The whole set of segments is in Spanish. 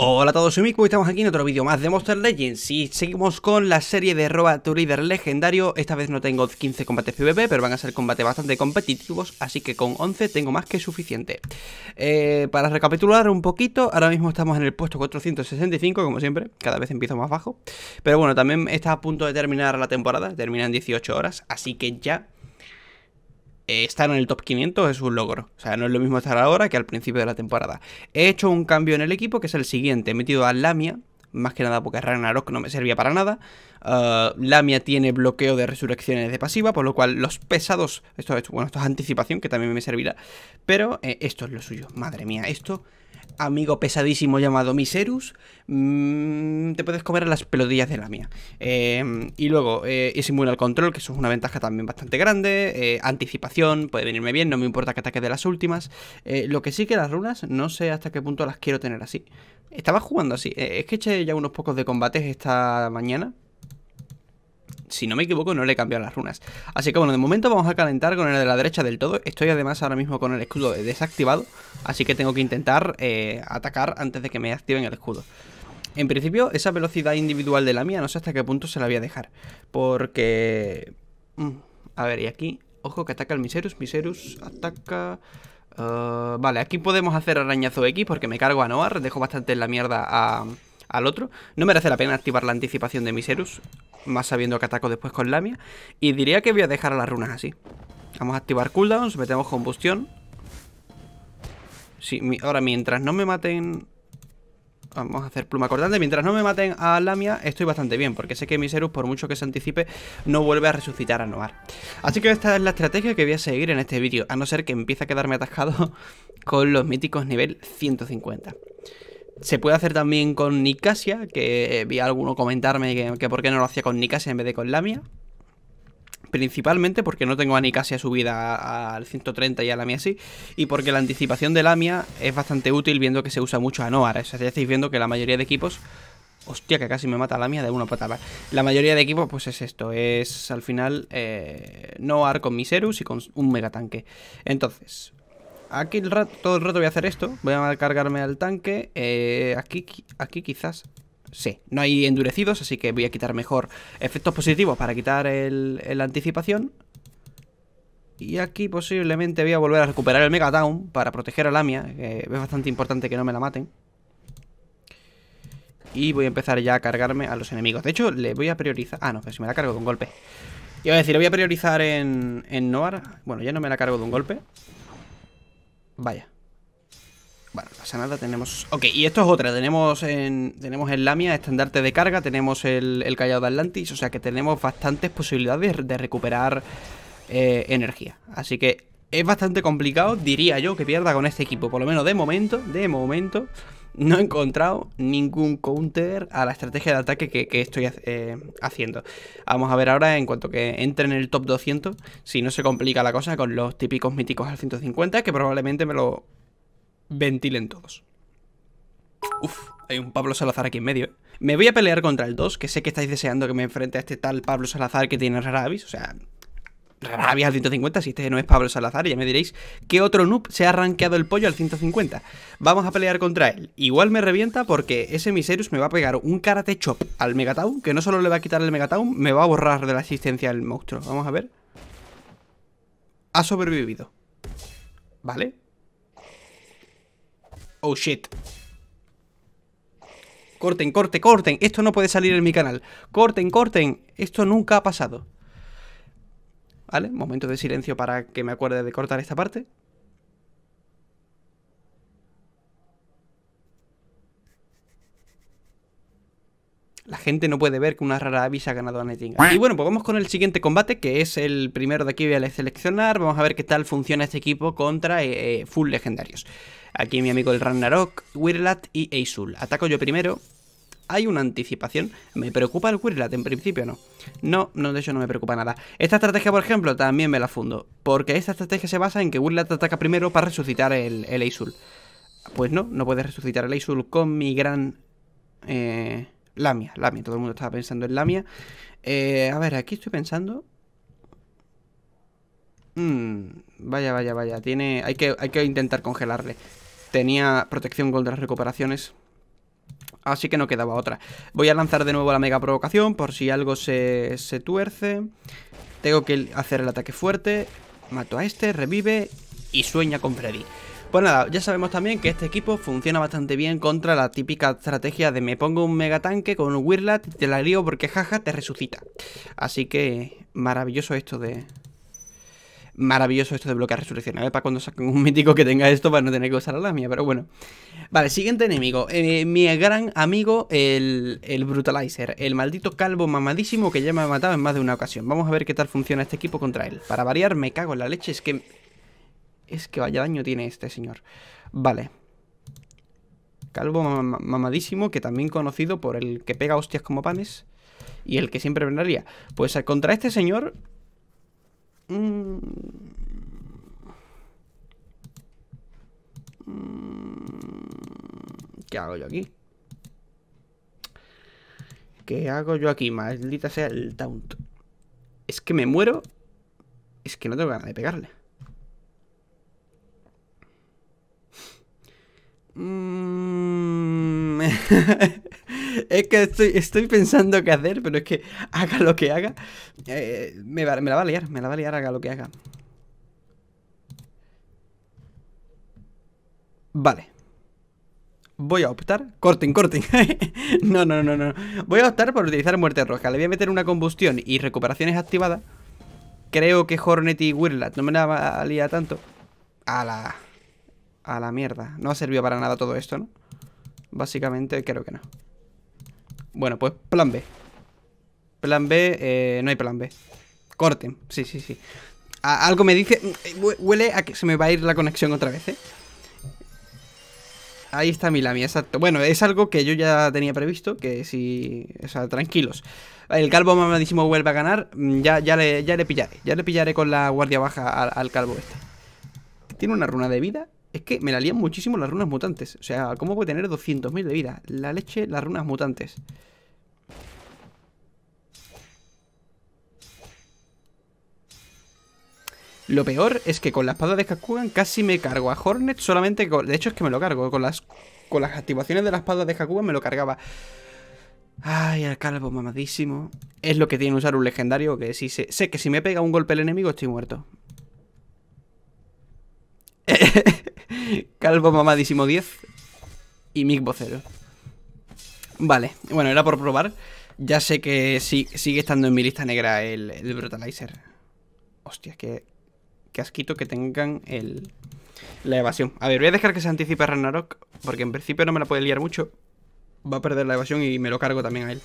Hola a todos, soy Miku y estamos aquí en otro vídeo más de Monster Legends y seguimos con la serie de Roba tu líder legendario Esta vez no tengo 15 combates PvP, pero van a ser combates bastante competitivos, así que con 11 tengo más que suficiente eh, Para recapitular un poquito, ahora mismo estamos en el puesto 465, como siempre, cada vez empiezo más bajo Pero bueno, también está a punto de terminar la temporada, Terminan 18 horas, así que ya están eh, estar en el top 500 es un logro. O sea, no es lo mismo estar ahora que al principio de la temporada. He hecho un cambio en el equipo que es el siguiente. He metido a Lamia, más que nada porque Ragnarok no me servía para nada. Uh, Lamia tiene bloqueo de resurrecciones de pasiva, por lo cual los pesados... Esto, esto bueno, esto es anticipación, que también me servirá. Pero eh, esto es lo suyo. Madre mía, esto amigo pesadísimo llamado Miserus, mm, te puedes comer las pelodillas de la mía. Em, y luego eh, es inmune al control, que eso es una ventaja también bastante grande. Eh, anticipación, puede venirme bien, no me importa que ataque de las últimas. Eh, lo que sí que las runas, no sé hasta qué punto las quiero tener así. Estaba jugando así. Eh, es que eché ya unos pocos de combates esta mañana si no me equivoco, no le he cambiado las runas. Así que bueno, de momento vamos a calentar con el de la derecha del todo. Estoy además ahora mismo con el escudo desactivado, así que tengo que intentar eh, atacar antes de que me activen el escudo. En principio, esa velocidad individual de la mía, no sé hasta qué punto se la voy a dejar. Porque... Mm, a ver, y aquí... Ojo que ataca el Miserus. Miserus ataca... Eh, vale, aquí podemos hacer arañazo X porque me cargo a Noar. Dejo bastante la mierda a al otro. No merece la pena activar la anticipación de Miserus, más sabiendo que ataco después con Lamia. Y diría que voy a dejar a las runas así. Vamos a activar cooldowns, metemos combustión. Sí, ahora mientras no me maten... Vamos a hacer pluma cortante. Mientras no me maten a Lamia, estoy bastante bien, porque sé que Miserus, por mucho que se anticipe, no vuelve a resucitar a Noar. Así que esta es la estrategia que voy a seguir en este vídeo, a no ser que empiece a quedarme atascado con los míticos nivel 150 se puede hacer también con Nicasia, que vi a alguno comentarme que, por qué no lo hacía con Nicasia en vez de con Lamia. Principalmente porque no tengo a Nicasia subida al 130 y a Lamia así. Y porque la anticipación de Lamia es bastante útil viendo que se usa mucho a Noar. O sea, ya estáis viendo que la mayoría de equipos Hostia, que casi me mata la mía de una patada. La mayoría de equipos, pues es esto: es al final eh, Noar con Miserus y con un megatanque. Entonces, aquí el rato, todo el rato voy a hacer esto. Voy a cargarme al tanque. Eh, aquí, aquí quizás... Sí, no hay endurecidos, así que voy a quitar mejor efectos positivos para quitar la anticipación. Y aquí posiblemente voy a volver a recuperar el Megatown para proteger a Lamia. Que es bastante importante que no me la maten. Y voy a empezar ya a cargarme a los enemigos. De hecho, le voy a priorizar... Ah, no, que si me la cargo de un golpe. voy a decir, voy a priorizar en, en Noar. Bueno, ya no me la cargo de un golpe. Vaya. Bueno, pasa nada, tenemos... Ok, y esto es otra, tenemos en, tenemos el Lamia estandarte de carga, tenemos el, el de Atlantis, o sea que tenemos bastantes posibilidades de, recuperar eh, energía. Así que es bastante complicado, diría yo, que pierda con este equipo, por lo menos de momento, de momento no he encontrado ningún counter a la estrategia de ataque que, estoy eh, haciendo. Vamos a ver ahora en cuanto que entre en el top 200, si no se complica la cosa con los típicos míticos al 150, que probablemente me lo ventilen todos. Uf, hay un Pablo Salazar aquí en medio. ¿eh? Me voy a pelear contra el 2, que sé que estáis deseando que me enfrente a este tal Pablo Salazar que tiene Raravis, o sea, rabia al 150, si este no es Pablo Salazar, ya me diréis Que otro noob se ha arranqueado el pollo al 150. Vamos a pelear contra él. Igual me revienta porque ese Miserius me va a pegar un karate chop al Megatown, que no solo le va a quitar el Megatown, me va a borrar de la existencia del monstruo. Vamos a ver. Ha sobrevivido. ¿Vale? Oh, shit. Corten, corten, corten. Esto no puede salir en mi canal. Corten, corten. Esto nunca ha pasado. ¿vale? Momento de silencio para que me acuerde de cortar esta parte. La gente no puede ver que una rara avis ha ganado a Y bueno, pues vamos con el siguiente combate, que es el primero de aquí voy a seleccionar. Vamos a ver qué tal funciona este equipo contra eh, eh, full legendarios. Aquí mi amigo el Ragnarok, Wirlat y Eisul. Ataco yo primero hay una anticipación. ¿Me preocupa el Quirlat? En principio no. No, no, de hecho no me preocupa nada. Esta estrategia, por ejemplo, también me la fundo. Porque esta estrategia se basa en que Quirlat ataca primero para resucitar el, el Pues no, no puedes resucitar el Aisul con mi gran... Eh, Lamia, Lamia. Todo el mundo estaba pensando en Lamia. Eh, a ver, aquí estoy pensando... Mm, vaya, vaya, vaya. Tiene... Hay que, hay que intentar congelarle. Tenía protección contra las recuperaciones. Así que no quedaba otra. Voy a lanzar de nuevo la mega provocación por si algo se, tuerce. Tengo que hacer el ataque fuerte. Mato a este, revive y sueña con Freddy. Pues nada, ya sabemos también que este equipo funciona bastante bien contra la típica estrategia de me pongo un Mega Tanque con un Wirlat y te la lío porque jaja te resucita. Así que maravilloso esto de, maravilloso esto de bloquear resurrección. A ver, para cuando saquen un mítico que tenga esto, para no tener que usar a la mía, pero bueno. Vale, siguiente enemigo. Eh, mi gran amigo, el, el, Brutalizer. El maldito calvo mamadísimo que ya me ha matado en más de una ocasión. Vamos a ver qué tal funciona este equipo contra él. Para variar, me cago en la leche. Es que... Es que vaya daño tiene este señor. Vale. Calvo mamadísimo, que también conocido por el que pega hostias como panes. Y el que siempre venería. Pues eh, contra este señor Mm. Mm. ¿Qué hago yo aquí? ¿Qué hago yo aquí? Maldita sea el taunt. Es que me muero. Es que no tengo ganas de pegarle. Mmm es que estoy, estoy pensando qué hacer, pero es que haga lo que haga. Eh, me, me la va a liar, me la va a liar, haga lo que haga. Vale. Voy a optar. corting corting no, no, no, no. Voy a optar por utilizar muerte roja. Le voy a meter una combustión y recuperaciones activadas. Creo que Hornet y Wirlat no me la va tanto. A la. A la mierda. No ha servido para nada todo esto, ¿no? Básicamente creo que no. Bueno, pues plan B. Plan B, eh, no hay plan B. Corten, sí, sí, sí. algo me dice... Eh, huele a que se me va a ir la conexión otra vez, ¿eh? Ahí está Lami, exacto. Bueno, es algo que yo ya tenía previsto, que si... O sea, tranquilos. El calvo mamadísimo vuelve a ganar. Mm, ya, ya, le, ya le pillaré. Ya le pillaré con la guardia baja al calvo este. ¿Tiene una runa de vida? Es que me la lían muchísimo las runas mutantes. O sea, ¿cómo puede tener 200.000 de vida? La leche, las runas mutantes. Lo peor es que con la espada de Kakugan casi me cargo a Hornet solamente con... De hecho es que me lo cargo. Con las, con las activaciones de la espada de Kakugan me lo cargaba. Ay, al calvo mamadísimo. Es lo que tiene usar un legendario que si sé que si me pega un golpe el enemigo estoy muerto. Calvo Mamadísimo 10 y Mick Vocero. Vale, bueno, era por probar. Ya sé que sigue estando en mi lista negra el, Brutalizer. Hostia, que Que asquito que tengan el, la evasión. A ver, voy a dejar que se anticipe Ragnarok, porque en principio no me la puede liar mucho. Va a perder la evasión y me lo cargo también a él.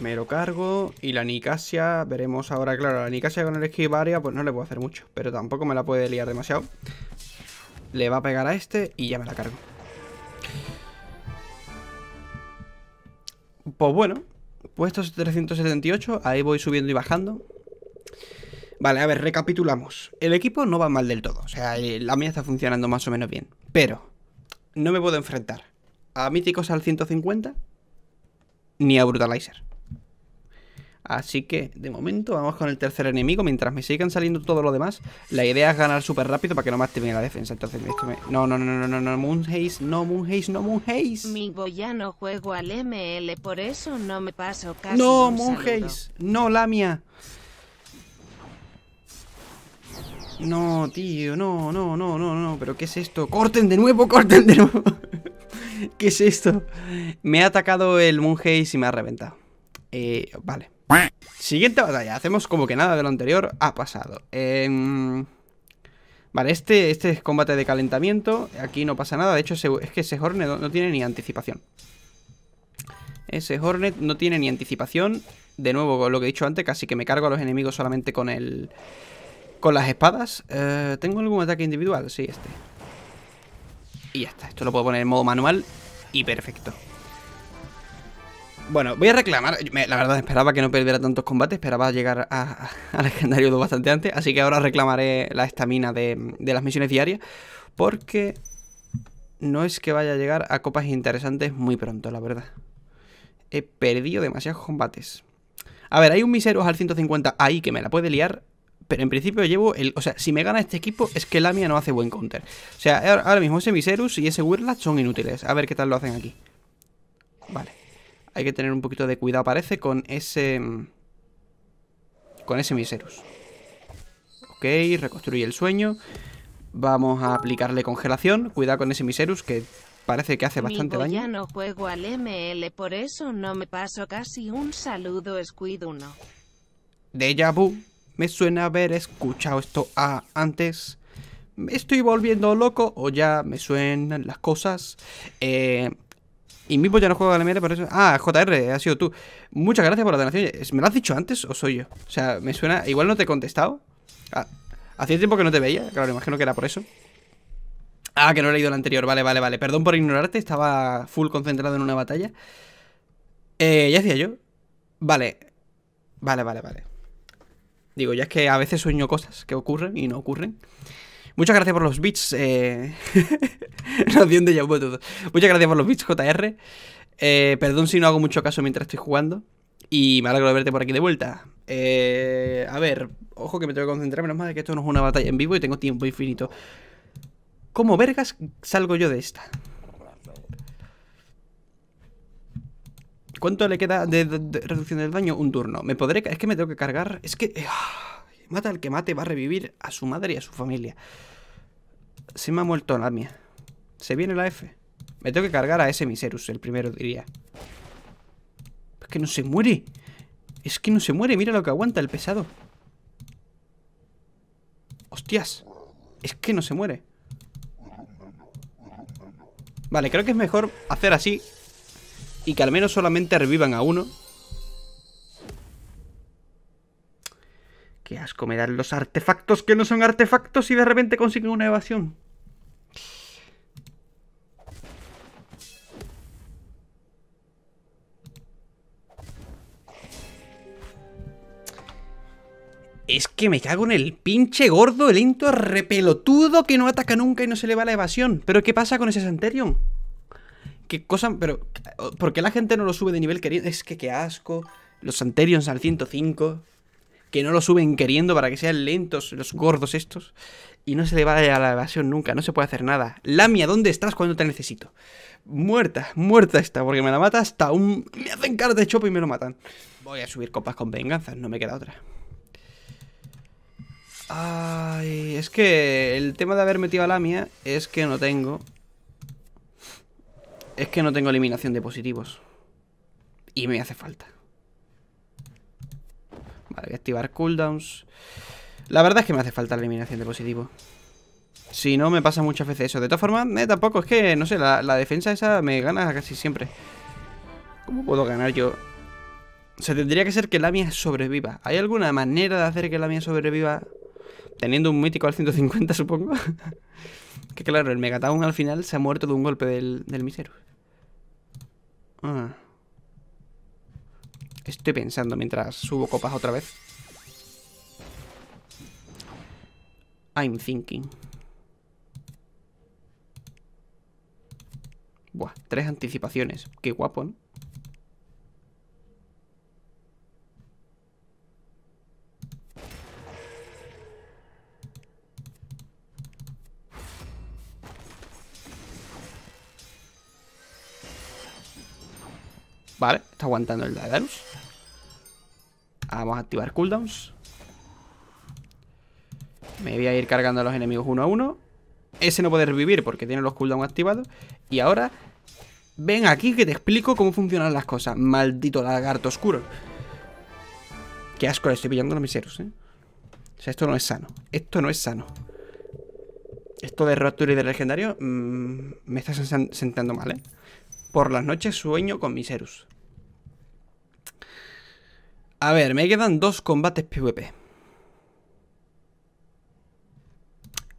Me lo cargo. Y la Nicasia, veremos ahora. Claro, la Nicasia con el esquivaria, pues no le puedo hacer mucho. Pero tampoco me la puede liar demasiado. Le va a pegar a este y ya me la cargo. Pues bueno, puestos 378, ahí voy subiendo y bajando. Vale, a ver, recapitulamos. El equipo no va mal del todo, o sea, eh, la mía está funcionando más o menos bien. Pero no me puedo enfrentar a míticos al 150 ni a Brutalizer. Así que, de momento, vamos con el tercer enemigo. Mientras me sigan saliendo todo lo demás, la idea es ganar súper rápido para que no me activen la defensa. Entonces, esto No, no, no, no, no, no, Moonhaze, no, Moonhaze, no, Moonhaze. ya no juego al ML, por eso no me paso casi No, Moonhaze, no, Lamia. No, tío, no, no, no, no, no. ¿Pero qué es esto? ¡Corten de nuevo, corten de nuevo! ¿Qué es esto? Me ha atacado el Moonhaze y me ha reventado. Eh, vale. Siguiente batalla. Hacemos como que nada de lo anterior ha pasado. Em, vale, este, este es combate de calentamiento. Aquí no pasa nada. De hecho, es que ese Hornet no, tiene ni anticipación. Ese Hornet no tiene ni anticipación. De nuevo, lo que he dicho antes, casi que me cargo a los enemigos solamente con el... Con las espadas. Eh, ¿Tengo algún ataque individual? Sí, este. Y ya está. Esto lo puedo poner en modo manual y perfecto. Bueno, voy a reclamar. la verdad, esperaba que no perdiera tantos combates. Esperaba llegar a, a legendario 2 bastante antes. Así que ahora reclamaré la estamina de, de las misiones diarias. Porque no es que vaya a llegar a copas interesantes muy pronto, la verdad. He perdido demasiados combates. A ver, hay un Miserus al 150 ahí que me la puede liar. Pero en principio llevo el... O sea, si me gana este equipo es que la mía no hace buen counter. O sea, ahora mismo ese Miserus y ese Wirlat son inútiles. A ver qué tal lo hacen aquí. Vale. Hay que tener un poquito de cuidado, parece, con ese... Con ese Miserus. Ok, reconstruye el sueño. Vamos a aplicarle congelación. Cuidado con ese Miserus que parece que hace bastante daño. Ya no juego al ML, por eso no me paso casi un saludo Squid 1. Deja vu. Me suena haber escuchado esto a antes. ¿Me estoy volviendo loco o ya me suenan las cosas? Eh, y Mipo ya no juega a la mierda por eso. Ah, JR, eh, ha sido tú. Muchas gracias por la donación. ¿Me lo has dicho antes o soy yo? O sea, me suena. Igual no te he contestado. Hace ah, hacía tiempo que no te veía. Claro, imagino que era por eso. Ah, que no he leído la anterior. Vale, vale, vale. Perdón por ignorarte. Estaba full concentrado en una batalla. Eh, ya decía yo. Vale. Vale, vale, vale. Digo, ya es que a veces sueño cosas que ocurren y no ocurren. Muchas gracias por los bits. Eh... Nación de Muchas gracias por los bits, JR. Eh, perdón si no hago mucho caso mientras estoy jugando. Y me alegro de verte por aquí de vuelta. Eh, a ver, ojo que me tengo que concentrar. Menos mal que esto no es una batalla en vivo y tengo tiempo infinito. ¿Cómo vergas salgo yo de esta? ¿Cuánto le queda de, de reducción del daño? Un turno. ¿Me podré...? Es que me tengo que cargar... Es que... Ah. Mata al que mate, va a revivir a su madre y a su familia. Se me ha muerto la mía. Se viene la F. Me tengo que cargar a ese Miserus, el primero diría. Es que no se muere. Es que no se muere. Mira lo que aguanta el pesado. Hostias. Es que no se muere. Vale, creo que es mejor hacer así. Y que al menos solamente revivan a uno. Qué asco me dan los artefactos que no son artefactos y de repente consiguen una evasión. Es que me cago en el pinche gordo, el lento, repelotudo que no ataca nunca y no se le va la evasión. ¿Pero qué pasa con ese Santerion? ¿Qué cosa? Pero, ¿por qué la gente no lo sube de nivel querido? Es que qué asco. Los Santerions al 105 que no lo suben queriendo para que sean lentos los gordos estos. Y no se le va a la evasión nunca, no se puede hacer nada. Lamia, ¿dónde estás cuando te necesito? Muerta, muerta está, porque me la mata hasta un... Me hacen cara de chopo y me lo matan. Voy a subir copas con venganza, no me queda otra. Ay, es que el tema de haber metido a Lamia es que no tengo... Es que no tengo eliminación de positivos. Y me hace falta. Vale, activar cooldowns. La verdad es que me hace falta la eliminación de positivo. Si no, me pasa muchas veces eso. De todas formas, eh, tampoco. Es que, no sé, la, defensa esa me gana casi siempre. ¿Cómo puedo ganar yo? O sea, tendría que ser que la mía sobreviva. ¿Hay alguna manera de hacer que la mía sobreviva? Teniendo un mítico al 150, supongo. que claro, el Megatown al final se ha muerto de un golpe del, del misero. Ah. Estoy pensando mientras subo copas otra vez. I'm thinking. Buah, tres anticipaciones. Qué guapo, Vale, está aguantando el Daedalus. Ah, vamos a activar cooldowns. Me voy a ir cargando a los enemigos uno a uno. Ese no puede revivir porque tiene los cooldowns activados. Y ahora, ven aquí que te explico cómo funcionan las cosas. Maldito lagarto oscuro. Qué asco, le estoy pillando los miseros, ¿eh? O sea, esto no es sano. Esto no es sano. Esto de Rapture y de Legendario mm, me está sentando mal, ¿eh? Por las noches sueño con Miserus. A ver, me quedan dos combates PvP.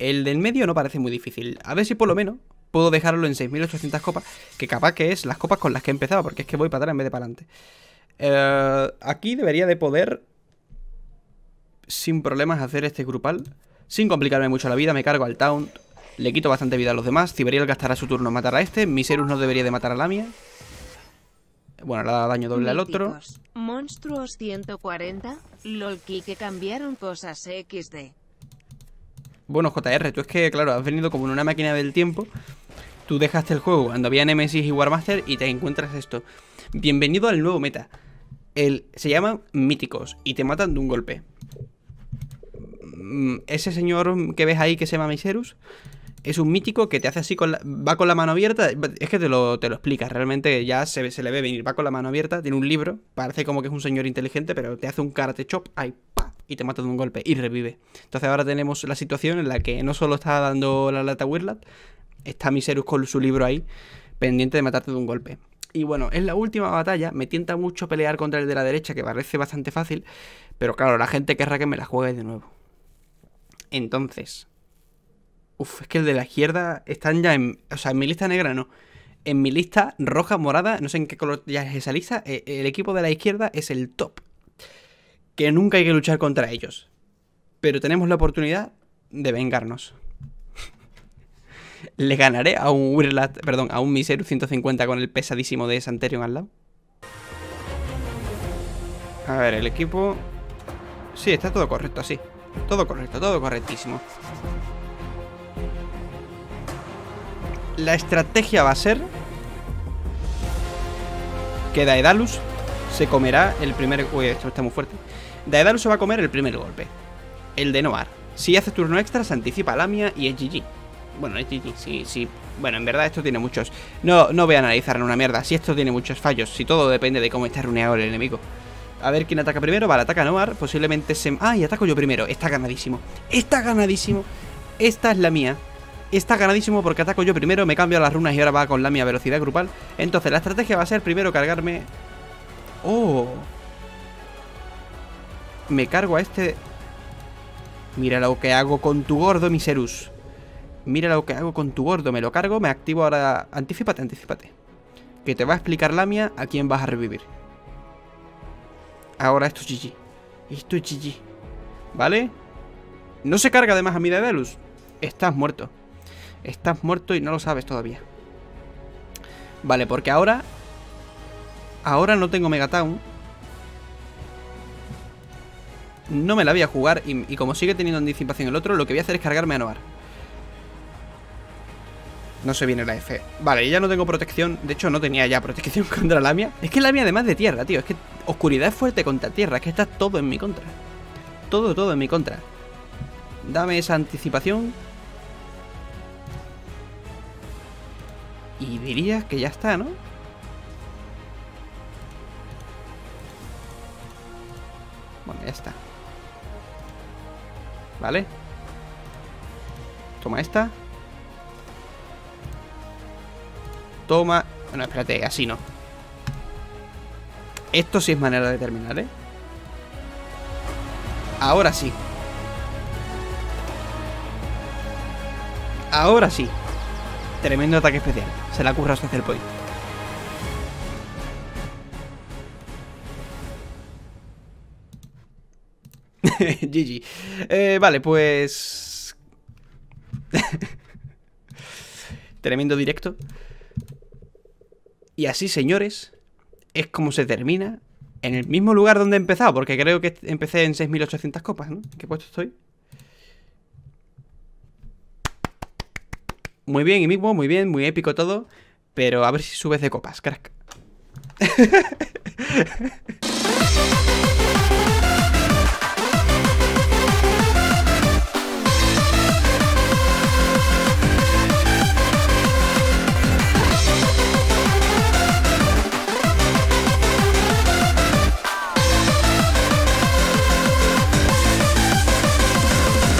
El del medio no parece muy difícil. A ver si por lo menos puedo dejarlo en 6.800 copas, que capaz que es las copas con las que he empezado. porque es que voy para atrás en vez de para adelante. Eh, aquí debería de poder, sin problemas, hacer este grupal. Sin complicarme mucho la vida, me cargo al Town, le quito bastante vida a los demás. Ciberial gastará su turno matará matar a este, Miserus no debería de matar a la mía. Bueno, le daño doble al otro. Monstruos 140. que cambiaron cosas XD. Bueno, JR, tú es que, claro, has venido como en una máquina del tiempo. Tú dejaste el juego cuando había Nemesis y Warmaster y te encuentras esto. Bienvenido al nuevo meta. El, se llama Míticos y te matan de un golpe. Mm, ese señor que ves ahí que se llama Miserus es un mítico que te hace así, con la, va con la mano abierta. Es que te lo, te lo explica, realmente ya se, se, le ve venir, va con la mano abierta, tiene un libro, parece como que es un señor inteligente, pero te hace un karate chop, ahí, ¡pa! y te mata de un golpe y revive. Entonces ahora tenemos la situación en la que no solo está dando la lata Wirlat, está Miserus con su libro ahí, pendiente de matarte de un golpe. Y bueno, es la última batalla, me tienta mucho pelear contra el de la derecha, que parece bastante fácil, pero claro, la gente querrá que me la juegue de nuevo. Entonces, Uf, es que el de la izquierda están ya en. O sea, en mi lista negra no. En mi lista roja, morada, no sé en qué color ya es esa lista. Eh, el, equipo de la izquierda es el top. Que nunca hay que luchar contra ellos. Pero tenemos la oportunidad de vengarnos. ¿Le ganaré a un perdón, a un Miseru 150 con el pesadísimo de Santerion al lado? A ver, el equipo... Sí, está todo correcto sí. Todo correcto, todo correctísimo. La estrategia va a ser que Daedalus se comerá el primer... Uy, esto está muy fuerte. Daedalus se va a comer el primer golpe. El de Noar. Si hace turno extra, se anticipa la mía y es GG. Bueno, es GG, sí, sí. Bueno, en verdad esto tiene muchos... No, no voy a analizar en una mierda. Si esto tiene muchos fallos. Si todo depende de cómo está runeado el enemigo. A ver quién ataca primero. Vale, ataca Noar. Posiblemente se... Ah, y ataco yo primero. Está ganadísimo. Está ganadísimo. Esta es la mía. Está ganadísimo porque ataco yo primero, me cambio a las runas y ahora va con la mía velocidad grupal. Entonces la estrategia va a ser primero cargarme... ¡Oh! Me cargo a este... Mira lo que hago con tu gordo, Miserus. Mira lo que hago con tu gordo. Me lo cargo, me activo ahora... Anticípate, anticípate. Que te va a explicar la mía a quién vas a revivir. Ahora esto es GG. Esto es GG. ¿Vale? No se carga además a mi Dedalus. Estás muerto. Estás muerto y no lo sabes todavía. Vale, porque ahora... Ahora no tengo Megatown. No me la voy a jugar y, como sigue teniendo anticipación el otro, lo que voy a hacer es cargarme a Noar. No se viene la F. Vale, y ya no tengo protección. De hecho, no tenía ya protección contra la Lamia. Es que Lamia además de tierra, tío. Es que oscuridad es fuerte contra tierra. Es que está todo en mi contra. Todo, todo en mi contra. Dame esa anticipación. Y dirías que ya está, ¿no? Bueno, ya está. ¿Vale? Toma esta. Toma... Bueno, espérate, así no. Esto sí es manera de terminar, ¿eh? Ahora sí. Ahora sí. Tremendo ataque especial. Se la curra hasta hacer point. GG. Eh, vale, pues... Tremendo directo. Y así, señores, es como se termina en el mismo lugar donde he empezado, porque creo que empecé en 6.800 copas, ¿no? ¿En qué puesto estoy? Muy bien, mismo muy bien, muy épico todo. Pero a ver si sube de copas, crack.